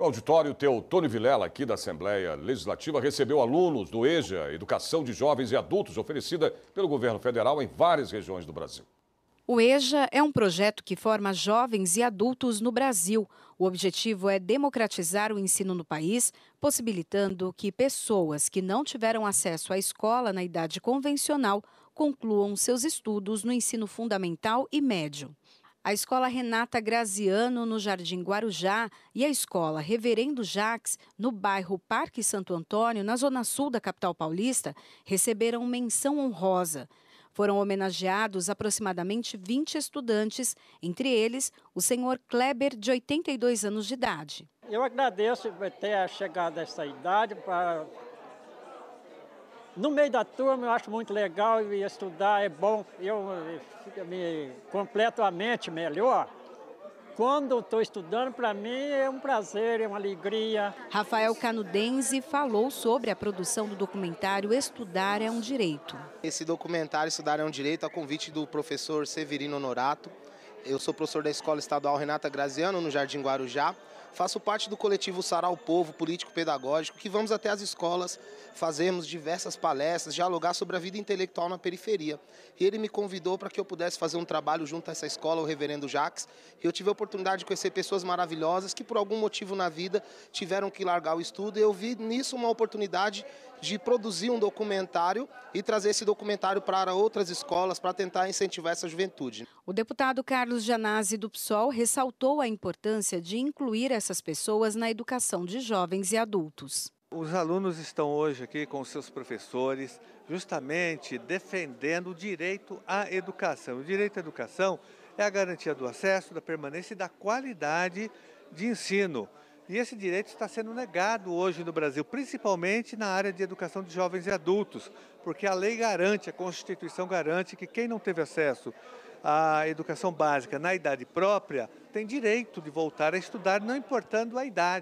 O auditório teu Tony Vilela, aqui da Assembleia Legislativa, recebeu alunos do EJA, Educação de Jovens e Adultos, oferecida pelo governo federal em várias regiões do Brasil. O EJA é um projeto que forma jovens e adultos no Brasil. O objetivo é democratizar o ensino no país, possibilitando que pessoas que não tiveram acesso à escola na idade convencional concluam seus estudos no ensino fundamental e médio. A Escola Renata Graziano, no Jardim Guarujá, e a Escola Reverendo Jaques, no bairro Parque Santo Antônio, na zona sul da capital paulista, receberam menção honrosa. Foram homenageados aproximadamente 20 estudantes, entre eles o senhor Kleber, de 82 anos de idade. Eu agradeço ter chegado a essa idade para no meio da turma eu acho muito legal e estudar é bom, eu eh, me completo a mente melhor. Quando estou estudando, para mim é um prazer, é uma alegria. Rafael Canudense falou sobre a produção do documentário Estudar é um Direito. Esse documentário Estudar é um Direito, a convite do professor Severino Norato, eu sou professor da Escola Estadual Renata Graziano, no Jardim Guarujá. Faço parte do coletivo Sará o Povo Político-Pedagógico, que vamos até as escolas, fazemos diversas palestras, dialogar sobre a vida intelectual na periferia. E ele me convidou para que eu pudesse fazer um trabalho junto a essa escola, o Reverendo Jacques, e eu tive a oportunidade de conhecer pessoas maravilhosas que, por algum motivo na vida, tiveram que largar o estudo, e eu vi nisso uma oportunidade de produzir um documentário e trazer esse documentário para outras escolas, para tentar incentivar essa juventude. O deputado Carlos Carlos Janazzi do PSOL ressaltou a importância de incluir essas pessoas na educação de jovens e adultos. Os alunos estão hoje aqui com seus professores, justamente defendendo o direito à educação. O direito à educação é a garantia do acesso, da permanência e da qualidade de ensino. E esse direito está sendo negado hoje no Brasil, principalmente na área de educação de jovens e adultos, porque a lei garante, a Constituição garante que quem não teve acesso à educação básica na idade própria tem direito de voltar a estudar, não importando a idade.